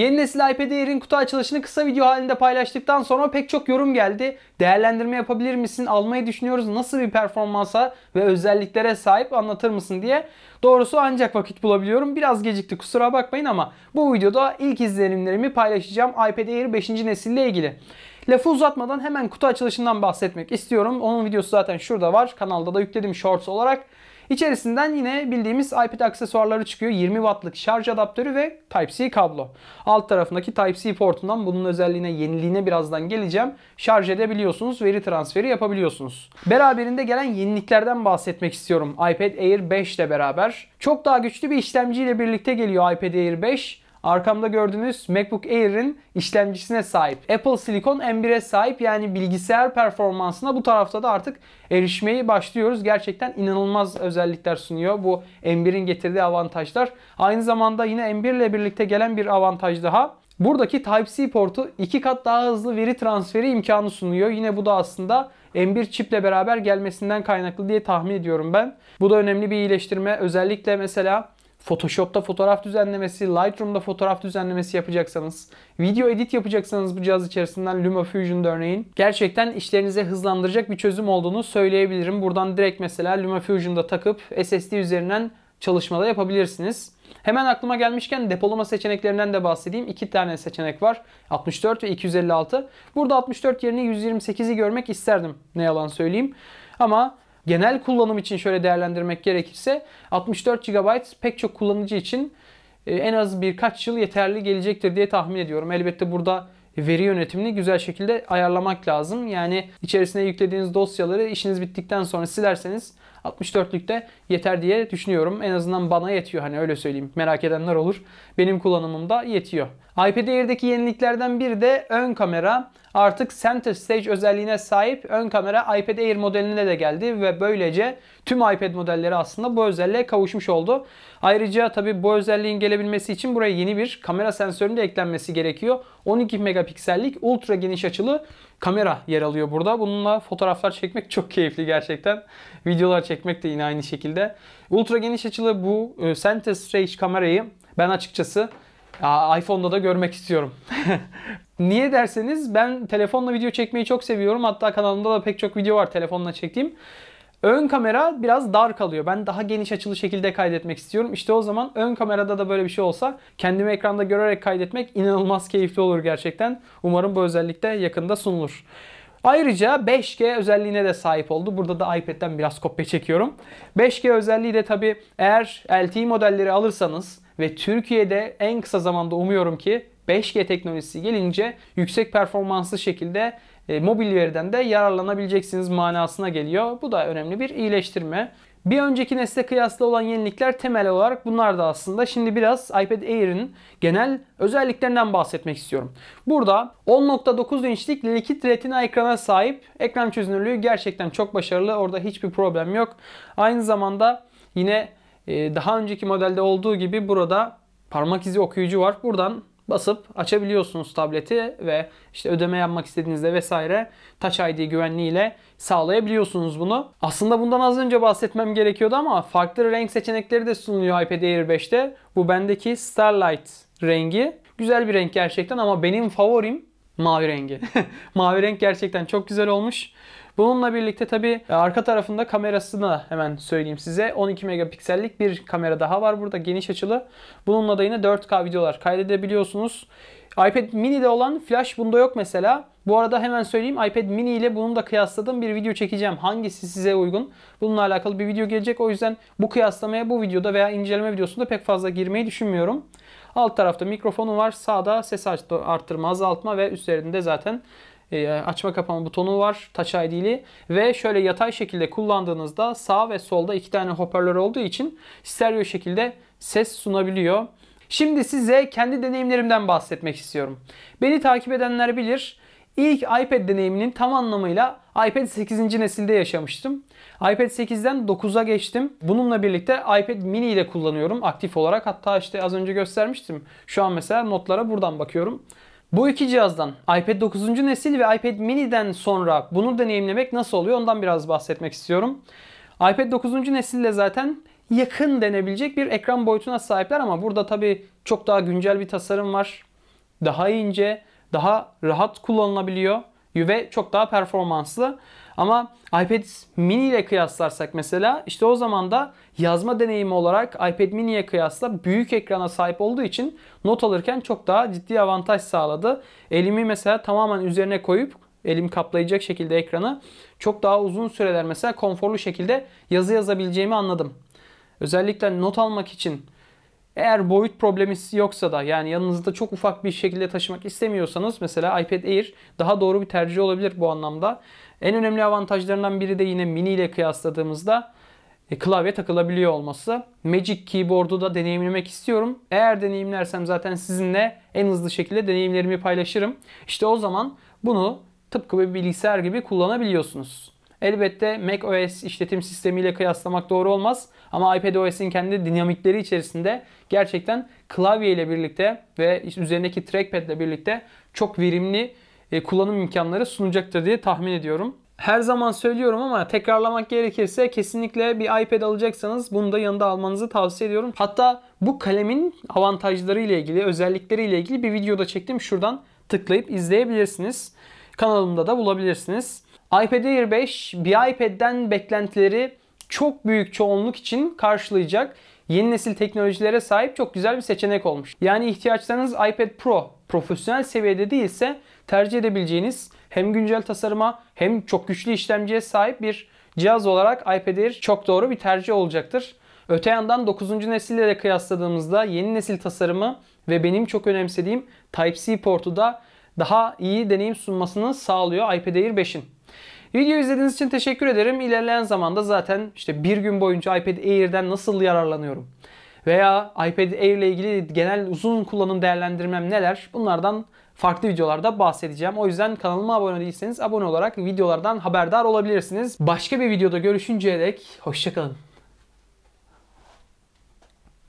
Yeni nesil iPad Air'in kutu açılışını kısa video halinde paylaştıktan sonra pek çok yorum geldi. Değerlendirme yapabilir misin? Almayı düşünüyoruz. Nasıl bir performansa ve özelliklere sahip anlatır mısın diye. Doğrusu ancak vakit bulabiliyorum. Biraz gecikti kusura bakmayın ama bu videoda ilk izlenimlerimi paylaşacağım iPad Air 5. nesille ilgili. Lafı uzatmadan hemen kutu açılışından bahsetmek istiyorum. Onun videosu zaten şurada var. Kanalda da yükledim shorts olarak. İçerisinden yine bildiğimiz iPad aksesuarları çıkıyor. 20 wattlık şarj adaptörü ve Type-C kablo. Alt tarafındaki Type-C portundan bunun özelliğine, yeniliğine birazdan geleceğim. Şarj edebiliyorsunuz, veri transferi yapabiliyorsunuz. Beraberinde gelen yeniliklerden bahsetmek istiyorum. iPad Air 5 ile beraber. Çok daha güçlü bir işlemciyle birlikte geliyor iPad Air 5. Arkamda gördüğünüz MacBook Air'in işlemcisine sahip. Apple Silicon M1'e sahip yani bilgisayar performansına bu tarafta da artık erişmeyi başlıyoruz. Gerçekten inanılmaz özellikler sunuyor bu M1'in getirdiği avantajlar. Aynı zamanda yine M1 ile birlikte gelen bir avantaj daha. Buradaki Type-C portu iki kat daha hızlı veri transferi imkanı sunuyor. Yine bu da aslında M1 çiple beraber gelmesinden kaynaklı diye tahmin ediyorum ben. Bu da önemli bir iyileştirme. Özellikle mesela Photoshop'ta fotoğraf düzenlemesi, Lightroom'da fotoğraf düzenlemesi yapacaksanız, video edit yapacaksanız bu cihaz içerisinden LumaFusion'da örneğin gerçekten işlerinize hızlandıracak bir çözüm olduğunu söyleyebilirim. Buradan direkt mesela LumaFusion'da takıp SSD üzerinden çalışmada yapabilirsiniz. Hemen aklıma gelmişken depolama seçeneklerinden de bahsedeyim. İki tane seçenek var. 64 ve 256. Burada 64 yerine 128'i görmek isterdim. Ne yalan söyleyeyim. Ama genel kullanım için şöyle değerlendirmek gerekirse 64 GB pek çok kullanıcı için e, en az birkaç yıl yeterli gelecektir diye tahmin ediyorum. Elbette burada veri yönetimini güzel şekilde ayarlamak lazım. Yani içerisine yüklediğiniz dosyaları işiniz bittikten sonra silerseniz de yeter diye düşünüyorum. En azından bana yetiyor hani öyle söyleyeyim. Merak edenler olur. Benim kullanımımda yetiyor. iPad Air'deki yeniliklerden biri de ön kamera. Artık Center Stage özelliğine sahip ön kamera iPad Air modeline de geldi ve böylece tüm iPad modelleri aslında bu özelliğe kavuşmuş oldu. Ayrıca tabi bu özelliğin gelebilmesi için buraya yeni bir kamera sensörünün de eklenmesi gerekiyor. 12 megapiksellik ultra geniş açılı kamera yer alıyor burada. Bununla fotoğraflar çekmek çok keyifli gerçekten. Videolar çekmek de yine aynı şekilde. Ultra geniş açılı bu e, CentOS Rage kamerayı ben açıkçası iPhone'da da görmek istiyorum. Niye derseniz ben telefonla video çekmeyi çok seviyorum. Hatta kanalımda da pek çok video var telefonla çektiğim. Ön kamera biraz dar kalıyor. Ben daha geniş açılı şekilde kaydetmek istiyorum. İşte o zaman ön kamerada da böyle bir şey olsa kendimi ekranda görerek kaydetmek inanılmaz keyifli olur gerçekten. Umarım bu özellik de yakında sunulur. Ayrıca 5G özelliğine de sahip oldu. Burada da iPad'den biraz kopya çekiyorum. 5G özelliği de tabi eğer LTE modelleri alırsanız ve Türkiye'de en kısa zamanda umuyorum ki 5G teknolojisi gelince yüksek performanslı şekilde e, mobil veriden de yararlanabileceksiniz manasına geliyor. Bu da önemli bir iyileştirme. Bir önceki nesle kıyasla olan yenilikler temel olarak bunlar da aslında. Şimdi biraz iPad Air'in genel özelliklerinden bahsetmek istiyorum. Burada 10.9 inçlik likit retina ekrana sahip. Ekran çözünürlüğü gerçekten çok başarılı. Orada hiçbir problem yok. Aynı zamanda yine e, daha önceki modelde olduğu gibi burada parmak izi okuyucu var. Buradan basıp açabiliyorsunuz tableti ve işte ödeme yapmak istediğinizde vesaire Touch ID güvenliğiyle sağlayabiliyorsunuz bunu. Aslında bundan az önce bahsetmem gerekiyordu ama farklı renk seçenekleri de sunuyor iPad Air 5'te. Bu bendeki Starlight rengi. Güzel bir renk gerçekten ama benim favorim mavi rengi. mavi renk gerçekten çok güzel olmuş. Bununla birlikte tabi e, arka tarafında kamerasını hemen söyleyeyim size. 12 megapiksellik bir kamera daha var burada geniş açılı. Bununla da yine 4K videolar kaydedebiliyorsunuz. iPad mini'de olan flash bunda yok mesela. Bu arada hemen söyleyeyim iPad mini ile bunu da kıyasladığım bir video çekeceğim. Hangisi size uygun? Bununla alakalı bir video gelecek. O yüzden bu kıyaslamaya bu videoda veya inceleme videosunda pek fazla girmeyi düşünmüyorum. Alt tarafta mikrofonu var. Sağda ses arttırma, azaltma ve üzerinde zaten e, açma kapama butonu var Touch ID'li ve şöyle yatay şekilde kullandığınızda sağ ve solda iki tane hoparlör olduğu için stereo şekilde ses sunabiliyor. Şimdi size kendi deneyimlerimden bahsetmek istiyorum. Beni takip edenler bilir. İlk iPad deneyiminin tam anlamıyla iPad 8. nesilde yaşamıştım. iPad 8'den 9'a geçtim. Bununla birlikte iPad mini'yi de kullanıyorum aktif olarak. Hatta işte az önce göstermiştim. Şu an mesela notlara buradan bakıyorum. Bu iki cihazdan iPad 9. nesil ve iPad mini'den sonra bunu deneyimlemek nasıl oluyor ondan biraz bahsetmek istiyorum. iPad 9. nesille zaten yakın denebilecek bir ekran boyutuna sahipler ama burada tabii çok daha güncel bir tasarım var. Daha ince, daha rahat kullanılabiliyor ve çok daha performanslı. Ama iPad mini ile kıyaslarsak mesela işte o zaman da yazma deneyimi olarak iPad mini'ye kıyasla büyük ekrana sahip olduğu için not alırken çok daha ciddi avantaj sağladı. Elimi mesela tamamen üzerine koyup elim kaplayacak şekilde ekranı çok daha uzun süreler mesela konforlu şekilde yazı yazabileceğimi anladım. Özellikle not almak için eğer boyut problemi yoksa da yani yanınızda çok ufak bir şekilde taşımak istemiyorsanız mesela iPad Air daha doğru bir tercih olabilir bu anlamda. En önemli avantajlarından biri de yine mini ile kıyasladığımızda e, klavye takılabiliyor olması. Magic Keyboard'u da deneyimlemek istiyorum. Eğer deneyimlersem zaten sizinle en hızlı şekilde deneyimlerimi paylaşırım. İşte o zaman bunu tıpkı bir bilgisayar gibi kullanabiliyorsunuz. Elbette Mac OS işletim sistemiyle kıyaslamak doğru olmaz ama iPad OS'in kendi dinamikleri içerisinde gerçekten klavye ile birlikte ve üzerindeki trackpad ile birlikte çok verimli e, kullanım imkanları sunacaktır diye tahmin ediyorum. Her zaman söylüyorum ama tekrarlamak gerekirse kesinlikle bir iPad alacaksanız bunu da yanında almanızı tavsiye ediyorum. Hatta bu kalemin avantajları ile ilgili, özellikleri ile ilgili bir videoda çektim. Şuradan tıklayıp izleyebilirsiniz. Kanalımda da bulabilirsiniz iPad Air 5 bir iPad'den beklentileri çok büyük çoğunluk için karşılayacak yeni nesil teknolojilere sahip çok güzel bir seçenek olmuş. Yani ihtiyaçlarınız iPad Pro profesyonel seviyede değilse tercih edebileceğiniz hem güncel tasarıma hem çok güçlü işlemciye sahip bir cihaz olarak iPad Air çok doğru bir tercih olacaktır. Öte yandan 9. nesille de kıyasladığımızda yeni nesil tasarımı ve benim çok önemsediğim Type-C portu da daha iyi deneyim sunmasını sağlıyor iPad Air 5'in. Video izlediğiniz için teşekkür ederim. İlerleyen zamanda zaten işte bir gün boyunca iPad Air'den nasıl yararlanıyorum veya iPad Air ile ilgili genel uzun kullanım değerlendirmem neler bunlardan farklı videolarda bahsedeceğim. O yüzden kanalıma abone değilseniz abone olarak videolardan haberdar olabilirsiniz. Başka bir videoda görüşünceye dek hoşçakalın.